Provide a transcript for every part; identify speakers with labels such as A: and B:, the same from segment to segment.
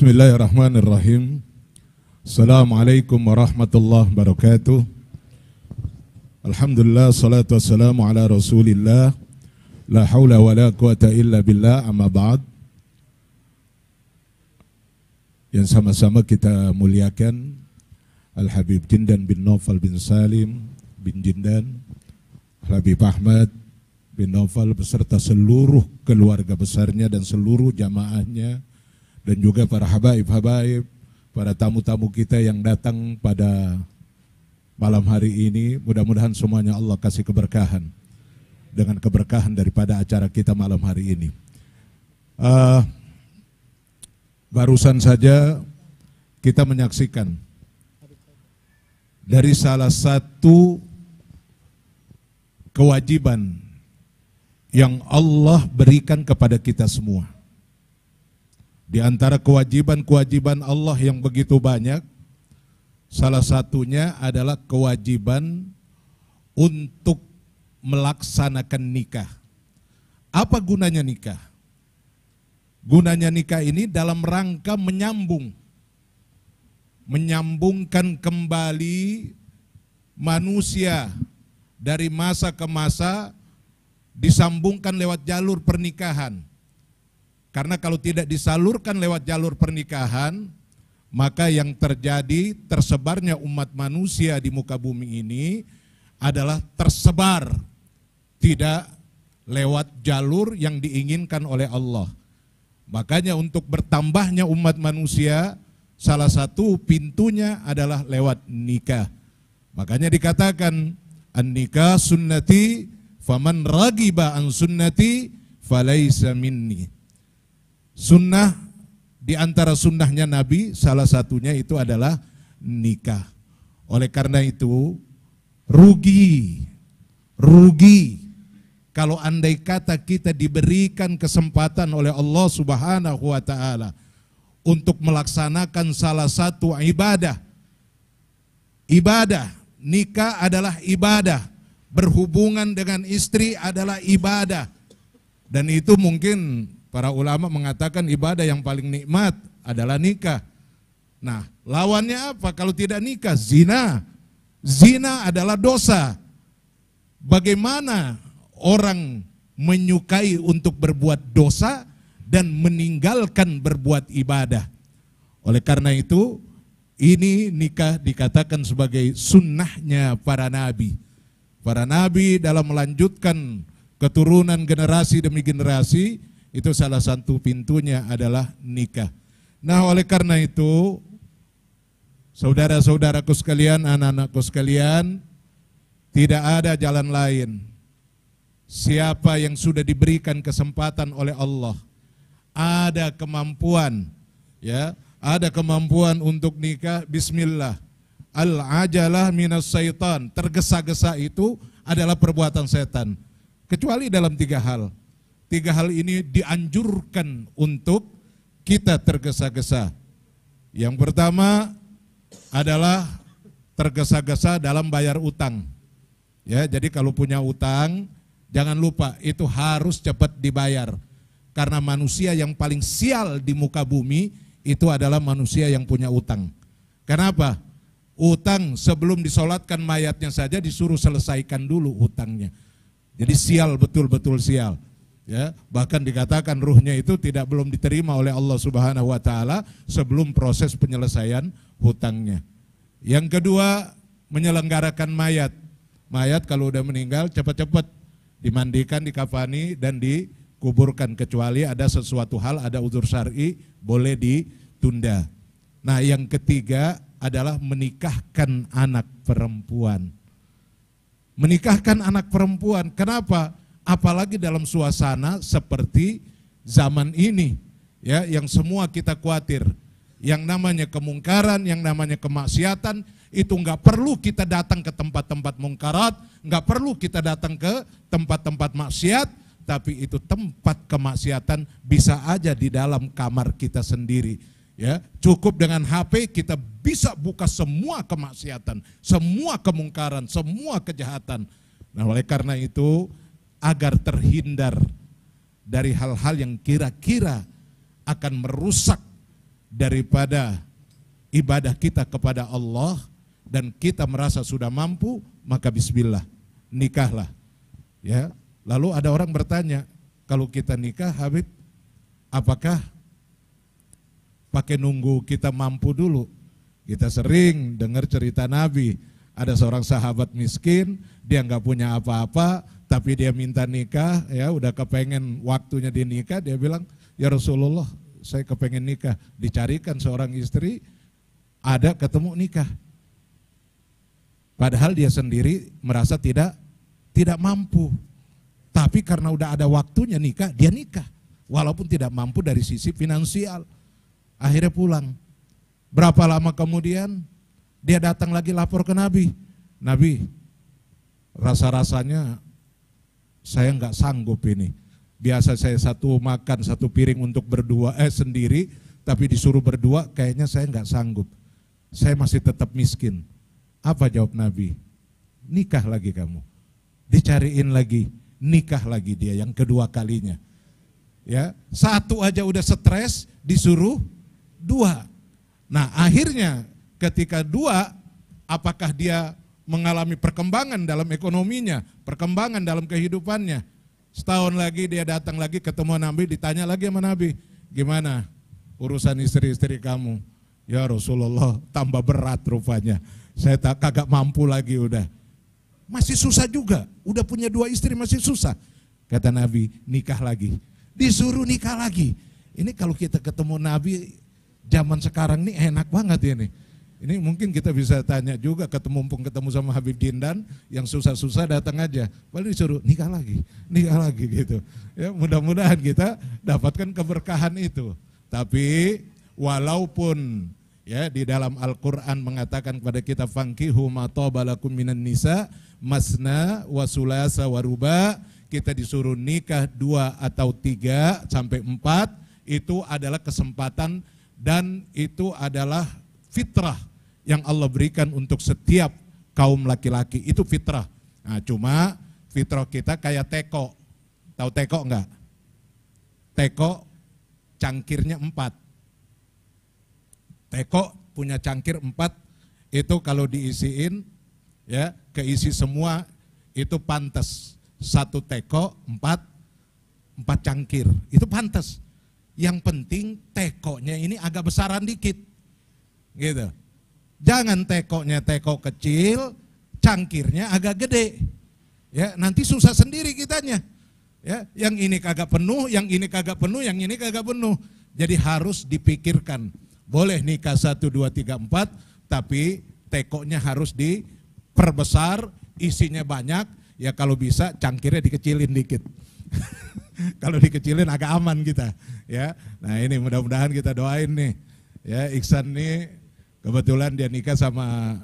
A: Bismillahirrahmanirrahim. Assalamualaikum warahmatullahi wabarakatuh. Alhamdulillah salatu wassalamu ala Rasulillah. La wa la quwata illa billah amma ba'd. Yang sama-sama kita muliakan Al Habib Jindan bin Novel bin Salim bin Jindan, Al Habib Ahmad bin Novel beserta seluruh keluarga besarnya dan seluruh jamaahnya dan juga para habaib-habaib, para tamu-tamu kita yang datang pada malam hari ini. Mudah-mudahan semuanya Allah kasih keberkahan dengan keberkahan daripada acara kita malam hari ini. Uh, barusan saja kita menyaksikan dari salah satu kewajiban yang Allah berikan kepada kita semua di antara kewajiban-kewajiban Allah yang begitu banyak, salah satunya adalah kewajiban untuk melaksanakan nikah. Apa gunanya nikah? Gunanya nikah ini dalam rangka menyambung, menyambungkan kembali manusia dari masa ke masa, disambungkan lewat jalur pernikahan karena kalau tidak disalurkan lewat jalur pernikahan, maka yang terjadi tersebarnya umat manusia di muka bumi ini adalah tersebar tidak lewat jalur yang diinginkan oleh Allah. Makanya untuk bertambahnya umat manusia salah satu pintunya adalah lewat nikah. Makanya dikatakan an-nikah sunnati faman ragiba an sunnati falaisa minni. Sunnah di antara sunnahnya Nabi salah satunya itu adalah nikah. Oleh karena itu rugi, rugi kalau andai kata kita diberikan kesempatan oleh Allah Subhanahu wa taala untuk melaksanakan salah satu ibadah. Ibadah, nikah adalah ibadah, berhubungan dengan istri adalah ibadah. Dan itu mungkin Para ulama mengatakan ibadah yang paling nikmat adalah nikah. Nah, lawannya apa kalau tidak nikah? Zina. Zina adalah dosa. Bagaimana orang menyukai untuk berbuat dosa dan meninggalkan berbuat ibadah? Oleh karena itu, ini nikah dikatakan sebagai sunnahnya para nabi. Para nabi dalam melanjutkan keturunan generasi demi generasi, itu salah satu pintunya adalah nikah. Nah, oleh karena itu, saudara-saudaraku sekalian, anak-anakku sekalian, tidak ada jalan lain. Siapa yang sudah diberikan kesempatan oleh Allah, ada kemampuan, ya, ada kemampuan untuk nikah, bismillah. Al-ajalah minas syaitan, tergesa-gesa itu adalah perbuatan setan. Kecuali dalam tiga hal. Tiga hal ini dianjurkan untuk kita tergesa-gesa. Yang pertama adalah tergesa-gesa dalam bayar utang. Ya, jadi kalau punya utang, jangan lupa itu harus cepat dibayar. Karena manusia yang paling sial di muka bumi itu adalah manusia yang punya utang. Kenapa? utang sebelum disolatkan mayatnya saja disuruh selesaikan dulu utangnya. Jadi sial betul-betul sial ya bahkan dikatakan ruhnya itu tidak belum diterima oleh Allah Subhanahu wa taala sebelum proses penyelesaian hutangnya. Yang kedua, menyelenggarakan mayat. Mayat kalau udah meninggal cepat-cepat dimandikan, dikafani dan dikuburkan kecuali ada sesuatu hal, ada uzur syar'i boleh ditunda. Nah, yang ketiga adalah menikahkan anak perempuan. Menikahkan anak perempuan. Kenapa? apalagi dalam suasana seperti zaman ini ya yang semua kita khawatir yang namanya kemungkaran yang namanya kemaksiatan itu nggak perlu kita datang ke tempat-tempat mungkarat nggak perlu kita datang ke tempat-tempat maksiat tapi itu tempat kemaksiatan bisa aja di dalam kamar kita sendiri ya cukup dengan HP kita bisa buka semua kemaksiatan semua kemungkaran semua kejahatan nah oleh karena itu agar terhindar dari hal-hal yang kira-kira akan merusak daripada ibadah kita kepada Allah dan kita merasa sudah mampu, maka bismillah, nikahlah. Ya. Lalu ada orang bertanya, kalau kita nikah Habib, apakah pakai nunggu kita mampu dulu? Kita sering dengar cerita Nabi, ada seorang sahabat miskin, dia nggak punya apa-apa, tapi dia minta nikah ya udah kepengen waktunya dia nikah dia bilang ya Rasulullah saya kepengen nikah dicarikan seorang istri ada ketemu nikah padahal dia sendiri merasa tidak tidak mampu tapi karena udah ada waktunya nikah dia nikah walaupun tidak mampu dari sisi finansial akhirnya pulang berapa lama kemudian dia datang lagi lapor ke Nabi Nabi rasa-rasanya saya nggak sanggup ini. Biasa saya satu makan satu piring untuk berdua eh sendiri, tapi disuruh berdua kayaknya saya nggak sanggup. Saya masih tetap miskin. Apa jawab Nabi? Nikah lagi kamu. Dicariin lagi, nikah lagi dia yang kedua kalinya. Ya, satu aja udah stres, disuruh dua. Nah, akhirnya ketika dua apakah dia mengalami perkembangan dalam ekonominya, perkembangan dalam kehidupannya. Setahun lagi dia datang lagi ketemu Nabi, ditanya lagi sama Nabi, gimana urusan istri-istri kamu? Ya Rasulullah, tambah berat rupanya. Saya tak kagak mampu lagi udah. Masih susah juga, udah punya dua istri masih susah. Kata Nabi, nikah lagi. Disuruh nikah lagi. Ini kalau kita ketemu Nabi zaman sekarang ini enak banget ini. Ya ini mungkin kita bisa tanya juga ketemu mumpung ketemu sama Habib Dindan yang susah-susah datang aja. Paling disuruh nikah lagi, nikah lagi gitu. Ya, mudah-mudahan kita dapatkan keberkahan itu. Tapi walaupun ya di dalam Al-Qur'an mengatakan kepada kita fankihu humato tabalakum minan nisa masna wasulasa waruba, kita disuruh nikah dua atau tiga sampai empat itu adalah kesempatan dan itu adalah fitrah yang Allah berikan untuk setiap kaum laki-laki. Itu fitrah. Nah, cuma fitrah kita kayak teko. Tahu teko enggak? Teko cangkirnya empat. Teko punya cangkir empat, itu kalau diisiin, ya keisi semua, itu pantas. Satu teko, empat, empat cangkir. Itu pantas. Yang penting tekonya ini agak besaran dikit. Gitu. Jangan tekoknya teko kecil, cangkirnya agak gede. Ya, nanti susah sendiri kitanya. Ya, yang ini kagak penuh, yang ini kagak penuh, yang ini kagak penuh. Jadi harus dipikirkan. Boleh nikah 1 2 3 4, tapi tekoknya harus diperbesar, isinya banyak, ya kalau bisa cangkirnya dikecilin dikit. kalau dikecilin agak aman kita, ya. Nah, ini mudah-mudahan kita doain nih. Ya, Iksan nih Kebetulan dia nikah sama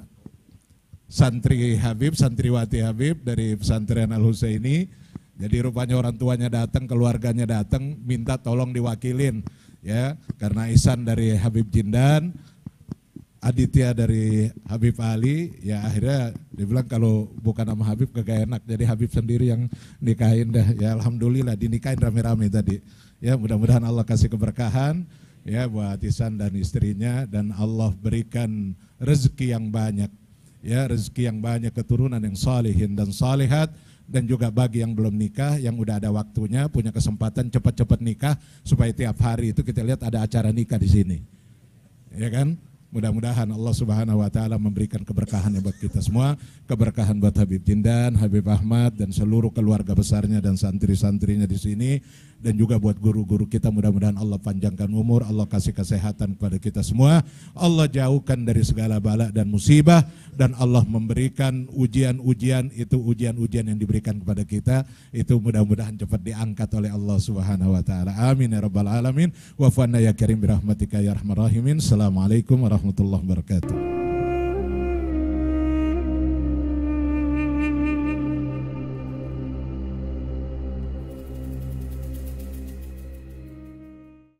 A: santri Habib, santriwati Habib dari pesantren Al ini. Jadi rupanya orang tuanya datang, keluarganya datang, minta tolong diwakilin ya karena Isan dari Habib Jindan, Aditya dari Habib Ali, ya akhirnya dibilang kalau bukan nama Habib kagak enak, jadi Habib sendiri yang nikahin dah. Ya alhamdulillah dinikahin rame-rame tadi. Ya mudah-mudahan Allah kasih keberkahan ya buat Isan dan istrinya dan Allah berikan rezeki yang banyak ya rezeki yang banyak keturunan yang salihin dan salihat dan juga bagi yang belum nikah yang udah ada waktunya punya kesempatan cepat-cepat nikah supaya tiap hari itu kita lihat ada acara nikah di sini ya kan Mudah-mudahan Allah Subhanahu wa taala memberikan keberkahan ya buat kita semua, keberkahan buat Habib Jindan, Habib Ahmad dan seluruh keluarga besarnya dan santri-santrinya di sini dan juga buat guru-guru kita mudah-mudahan Allah panjangkan umur, Allah kasih kesehatan kepada kita semua, Allah jauhkan dari segala bala dan musibah dan Allah memberikan ujian-ujian itu ujian-ujian yang diberikan kepada kita itu mudah-mudahan cepat diangkat oleh Allah Subhanahu wa taala. Amin ya rabbal alamin. Wa ya karim bi rahmatika ya rahimin. Assalamualaikum warahmatullahi warahmatullahi wabarakatuh